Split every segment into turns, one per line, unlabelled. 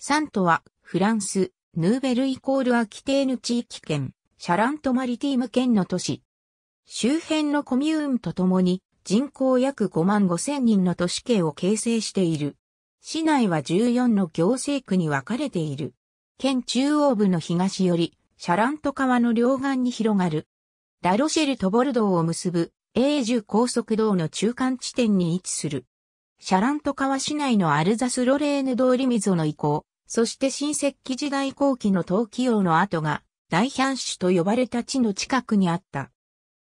サントは、フランス、ヌーベルイコールアキテーヌ地域圏、シャラントマリティーム県の都市。周辺のコミューンとともに、人口約5万5千人の都市圏を形成している。市内は14の行政区に分かれている。県中央部の東より、シャラント川の両岸に広がる。ラロシェルとボルドーを結ぶ、永住高速道の中間地点に位置する。シャラント川市内のアルザス・ロレーヌ通り溝の遺構、そして新石器時代後期の陶器用の跡が、大ヒャンシュと呼ばれた地の近くにあった。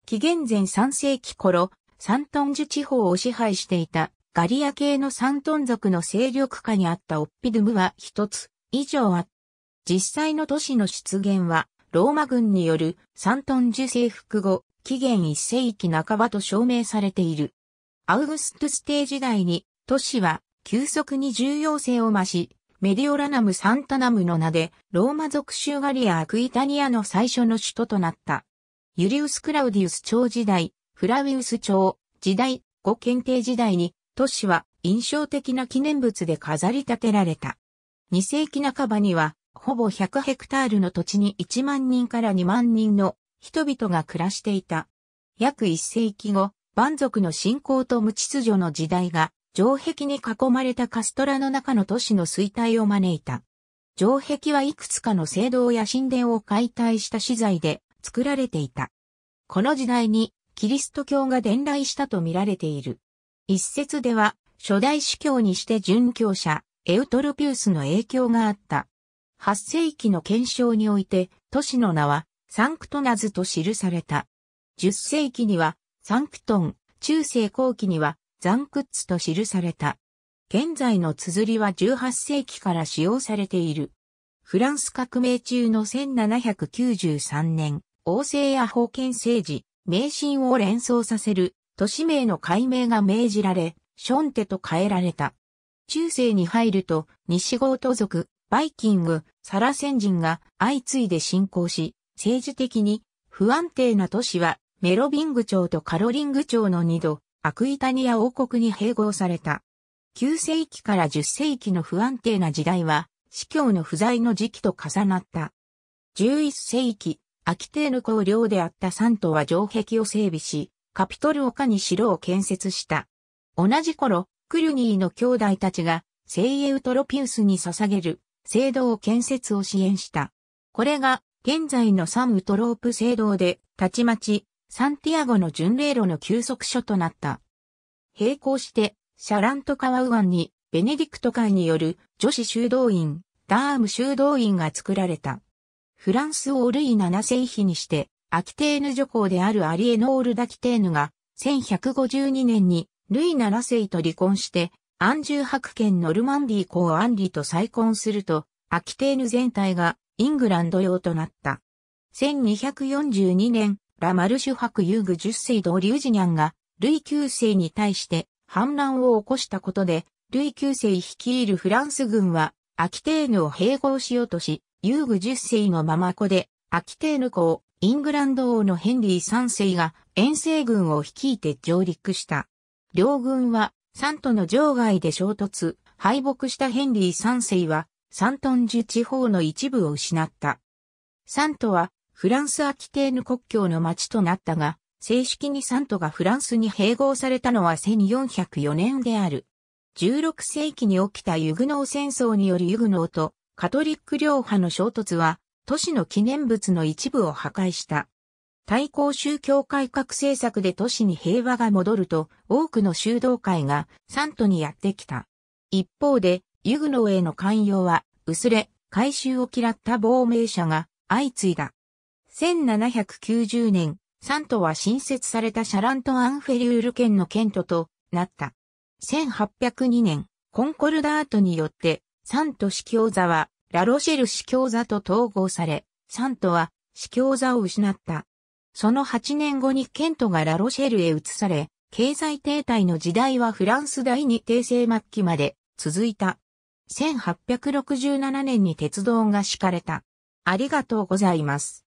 紀元前3世紀頃、サントンジュ地方を支配していたガリア系のサントン族の勢力下にあったオッピドゥムは一つ以上あった。実際の都市の出現は、ローマ軍によるサントンジュ征服後、紀元1世紀半ばと証明されている。アウグストステー時代に都市は急速に重要性を増し、メディオラナム・サンタナムの名で、ローマ属州ガリア・アクイタニアの最初の首都となった。ユリウス・クラウディウス朝時代、フラウィウス朝時代、五検定時代に、都市は印象的な記念物で飾り立てられた。2世紀半ばには、ほぼ100ヘクタールの土地に1万人から2万人の人々が暮らしていた。約1世紀後、蛮族の信仰と無秩序の時代が、城壁に囲まれたカストラの中の都市の衰退を招いた。城壁はいくつかの聖堂や神殿を解体した資材で作られていた。この時代にキリスト教が伝来したと見られている。一説では初代司教にして殉教者エウトルピウスの影響があった。8世紀の検証において都市の名はサンクトナズと記された。10世紀にはサンクトン、中世後期にはザンクッツと記された。現在の綴りは18世紀から使用されている。フランス革命中の1793年、王政や封建政治、迷信を連想させる都市名の改名が命じられ、ションテと変えられた。中世に入ると、西ゴート族、バイキング、サラセン人が相次いで進行し、政治的に不安定な都市はメロビング朝とカロリング朝の二度、アクイタニア王国に併合された。9世紀から10世紀の不安定な時代は、司教の不在の時期と重なった。11世紀、アキテーヌ公領であったサントは城壁を整備し、カピトル丘に城を建設した。同じ頃、クルニーの兄弟たちが、聖エウトロピウスに捧げる、聖堂建設を支援した。これが、現在のサム・ウトロープ聖堂で、たちまち、サンティアゴの巡礼路の休息所となった。並行して、シャラント川右岸に、ベネディクト会による女子修道院、ダーム修道院が作られた。フランス王ルイ7世紀にして、アキテーヌ女皇であるアリエノール・ダキテーヌが、1152年にルイ7世と離婚して、アンジュ白県ノルマンディ公アンリと再婚すると、アキテーヌ全体がイングランド用となった。1242年、ラ・マルシュ博遊具十世道リュージニャンが、ルイ9世に対して反乱を起こしたことで、ルイ9世率いるフランス軍は、アキテーヌを併合しようとし、遊具10世のまま子で、アキテーヌ公、イングランド王のヘンリー3世が遠征軍を率いて上陸した。両軍は、サントの場外で衝突、敗北したヘンリー3世は、サントンジュ地方の一部を失った。サントは、フランスアキテーヌ国境の町となったが、正式にサントがフランスに併合されたのは1404年である。16世紀に起きたユグノー戦争によるユグノーとカトリック両派の衝突は、都市の記念物の一部を破壊した。対抗宗教改革政策で都市に平和が戻ると、多くの修道会がサントにやってきた。一方で、ユグノーへの寛容は、薄れ、改修を嫌った亡命者が相次いだ。1790年、サントは新設されたシャラント・アンフェリュール県の県都となった。1802年、コンコルダートによって、サント司教座は、ラロシェル司教座と統合され、サントは司教座を失った。その8年後にケントがラロシェルへ移され、経済停滞の時代はフランス第二帝政末期まで続いた。1867年に鉄道が敷かれた。ありがとうございます。